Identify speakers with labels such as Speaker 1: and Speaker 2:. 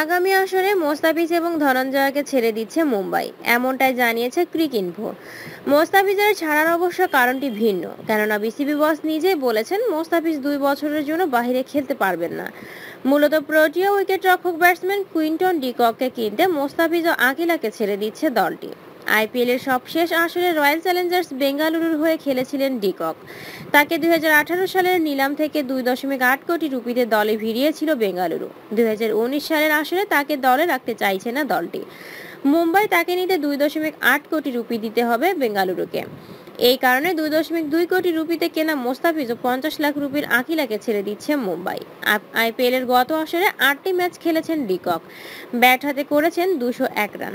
Speaker 1: আগামী আসরে মোস্তাফিজ এবং ধনঞ্জয়কে ছেড়ে দিচ্ছে মুম্বাই এমনটাই জানিয়েছে ক্রিক ইনফো মোস্তাফিজের ছাড়ার অবশ্য কারণটি ভিন্ন কেননা বিসিবি বস নিজেই বলেছেন মোস্তাফিজ দুই বছরের জন্য বাহিরে খেলতে পারবেন না মূলত প্রোটিয়া উইকেট রক্ষক ব্যাটসম্যান কুইন্টন ডিককে কিনতে মোস্তাফিজ ও আকিলাকে ছেড়ে দিচ্ছে দলটি আইপিএলের সবশেষ আসরে রয়্যাল চ্যালেঞ্জার্স বেঙ্গালুরুর হয়ে খেলেছিলেন ডিকক তাকে দুই সালের নিলাম থেকে দুই দশমিক আট কোটি রুপিতে দলে ভিড়িয়েছিল বেঙ্গালুরু দুই সালের আসরে তাকে দলে রাখতে চাইছে না দলটি মুম্বাই তাকে নিতে দুই দশমিক আট কোটি রুপি দিতে হবে বেঙ্গালুরুকে এই কারণে দুই দশমিক দুই কোটি রুপিতে কেনা মোস্তাফিজ ও পঞ্চাশ লাখ রুপির আকিলাকে ছেড়ে দিচ্ছে মুম্বাই আইপিএলের গত আসরে আটটি ম্যাচ খেলেছেন ডিকক ব্যাট হাতে করেছেন দুশো এক রান